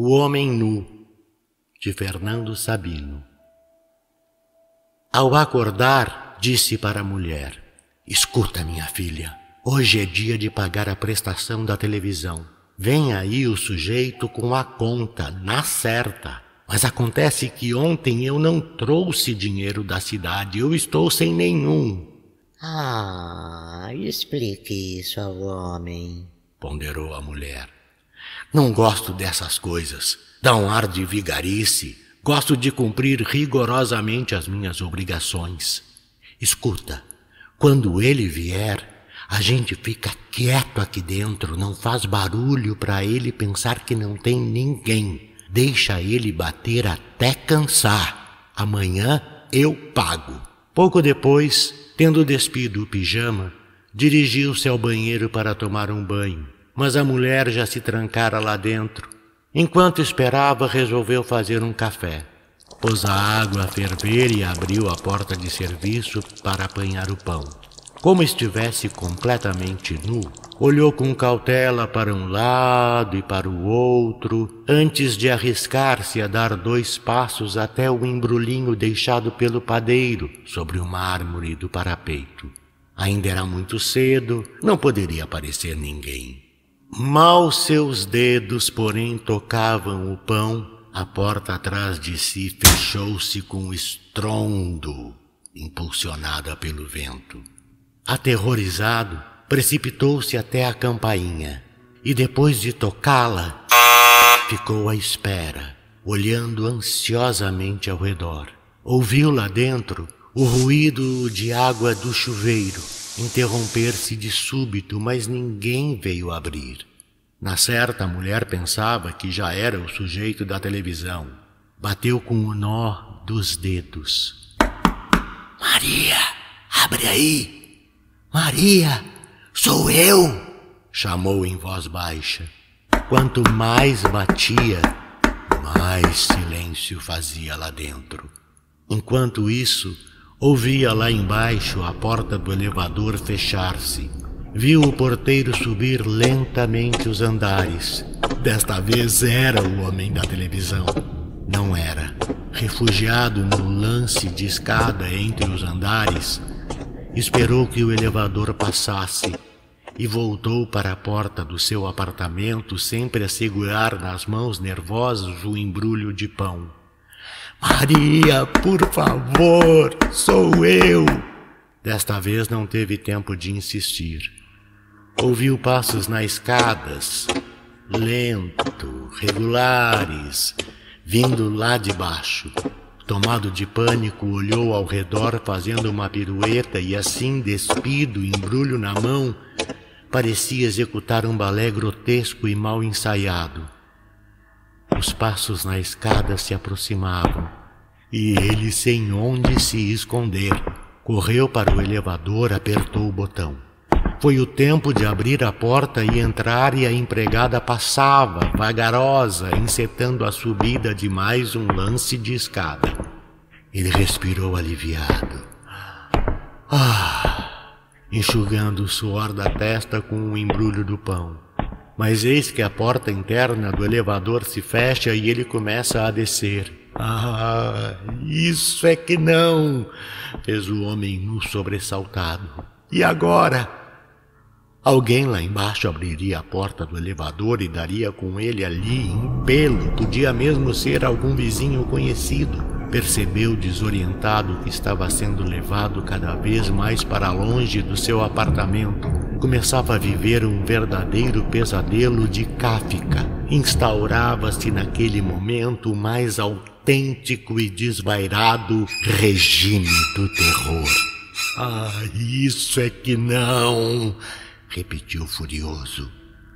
O Homem Nu, de Fernando Sabino. Ao acordar, disse para a mulher: Escuta, minha filha, hoje é dia de pagar a prestação da televisão. Vem aí o sujeito com a conta, na certa. Mas acontece que ontem eu não trouxe dinheiro da cidade, eu estou sem nenhum. Ah, explique isso ao homem, ponderou a mulher. Não gosto dessas coisas. Dá um ar de vigarice. Gosto de cumprir rigorosamente as minhas obrigações. Escuta, quando ele vier, a gente fica quieto aqui dentro, não faz barulho para ele pensar que não tem ninguém. Deixa ele bater até cansar. Amanhã eu pago. Pouco depois, tendo despido o pijama, dirigiu-se ao banheiro para tomar um banho mas a mulher já se trancara lá dentro. Enquanto esperava, resolveu fazer um café. Pôs a água a ferver e abriu a porta de serviço para apanhar o pão. Como estivesse completamente nu, olhou com cautela para um lado e para o outro, antes de arriscar-se a dar dois passos até o embrulhinho deixado pelo padeiro sobre o mármore do parapeito. Ainda era muito cedo, não poderia aparecer ninguém. Mal seus dedos, porém, tocavam o pão, a porta atrás de si fechou-se com estrondo, impulsionada pelo vento. Aterrorizado, precipitou-se até a campainha e, depois de tocá-la, ficou à espera, olhando ansiosamente ao redor. Ouviu lá dentro o ruído de água do chuveiro interromper-se de súbito, mas ninguém veio abrir. Na certa, a mulher pensava que já era o sujeito da televisão. Bateu com o nó dos dedos. Maria, abre aí! Maria, sou eu! chamou em voz baixa. Quanto mais batia, mais silêncio fazia lá dentro. Enquanto isso, Ouvia lá embaixo a porta do elevador fechar-se. Viu o porteiro subir lentamente os andares. Desta vez era o homem da televisão. Não era. Refugiado no lance de escada entre os andares, esperou que o elevador passasse e voltou para a porta do seu apartamento, sempre a segurar nas mãos nervosas o embrulho de pão. Maria, por favor, sou eu. Desta vez não teve tempo de insistir. Ouviu passos nas escadas, lento, regulares, vindo lá de baixo. Tomado de pânico, olhou ao redor fazendo uma pirueta e assim, despido, embrulho na mão, parecia executar um balé grotesco e mal ensaiado. Os passos na escada se aproximavam e ele, sem onde se esconder, correu para o elevador, apertou o botão. Foi o tempo de abrir a porta e entrar, e a empregada passava, vagarosa, encetando a subida de mais um lance de escada. Ele respirou aliviado, ah, enxugando o suor da testa com o embrulho do pão. Mas eis que a porta interna do elevador se fecha e ele começa a descer. Ah, isso é que não! fez o homem nu sobressaltado. E agora? Alguém lá embaixo abriria a porta do elevador e daria com ele ali em pelo. Podia mesmo ser algum vizinho conhecido. Percebeu desorientado que estava sendo levado cada vez mais para longe do seu apartamento começava a viver um verdadeiro pesadelo de Kafka. Instaurava-se naquele momento o mais autêntico e desvairado regime do terror. Ah, isso é que não! repetiu furioso.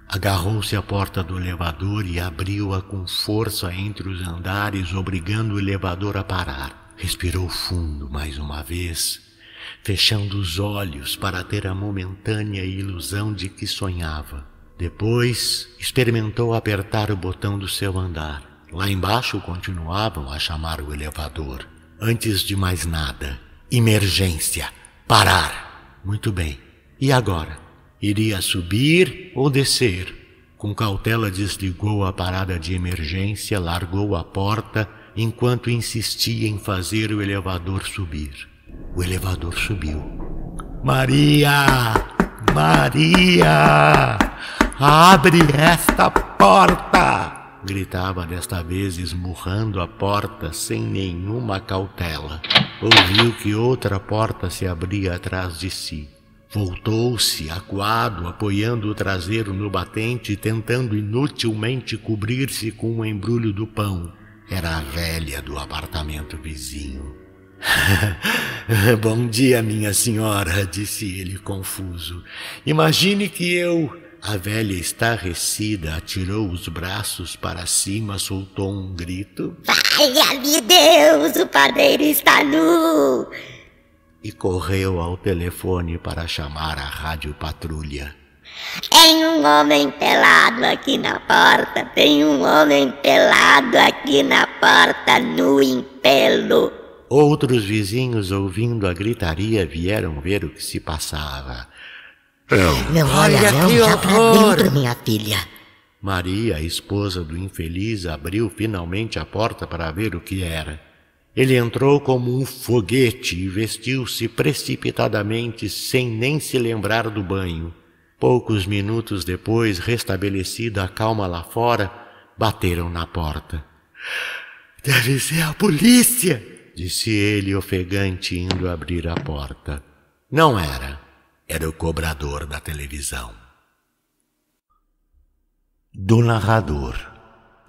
Agarrou-se à porta do elevador e abriu-a com força entre os andares, obrigando o elevador a parar. Respirou fundo mais uma vez fechando os olhos para ter a momentânea ilusão de que sonhava. Depois experimentou apertar o botão do seu andar. Lá embaixo continuavam a chamar o elevador. Antes de mais nada, emergência, parar. Muito bem. E agora? Iria subir ou descer? Com cautela desligou a parada de emergência, largou a porta enquanto insistia em fazer o elevador subir. O elevador subiu. Maria! Maria! Abre esta porta! Gritava desta vez, esmurrando a porta sem nenhuma cautela. Ouviu que outra porta se abria atrás de si. Voltou-se, acuado, apoiando o traseiro no batente e tentando inutilmente cobrir-se com o embrulho do pão. Era a velha do apartamento vizinho. Bom dia, minha senhora, disse ele confuso. Imagine que eu. A velha estarrecida atirou os braços para cima, soltou um grito. Vai me Deus, o padeiro está nu! E correu ao telefone para chamar a rádio patrulha. Tem um homem pelado aqui na porta, tem um homem pelado aqui na porta, nu em pelo. Outros vizinhos, ouvindo a gritaria, vieram ver o que se passava. Não, não olha, olha não, já tá pra dentro, minha filha. Maria, a esposa do infeliz, abriu finalmente a porta para ver o que era. Ele entrou como um foguete e vestiu-se precipitadamente, sem nem se lembrar do banho. Poucos minutos depois, restabelecida a calma lá fora, bateram na porta. Deve ser a polícia! disse ele ofegante, indo abrir a porta. Não era, era o cobrador da televisão. Do narrador.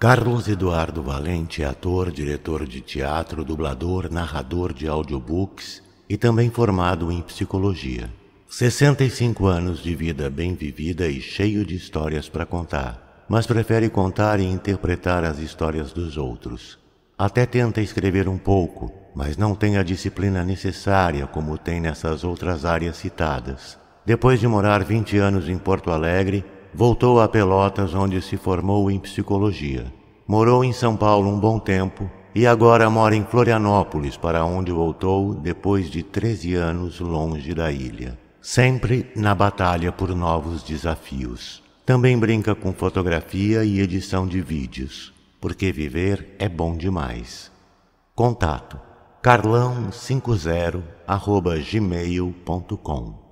Carlos Eduardo Valente é ator, diretor de teatro, dublador, narrador de audiobooks e também formado em psicologia. 65 anos de vida bem vivida e cheio de histórias para contar, mas prefere contar e interpretar as histórias dos outros. Até tenta escrever um pouco, mas não tem a disciplina necessária como tem nessas outras áreas citadas. Depois de morar 20 anos em Porto Alegre, voltou a Pelotas, onde se formou em psicologia. Morou em São Paulo um bom tempo e agora mora em Florianópolis, para onde voltou depois de 13 anos longe da ilha. Sempre na batalha por novos desafios. Também brinca com fotografia e edição de vídeos porque viver é bom demais. Contato carlão50 arroba gmail.com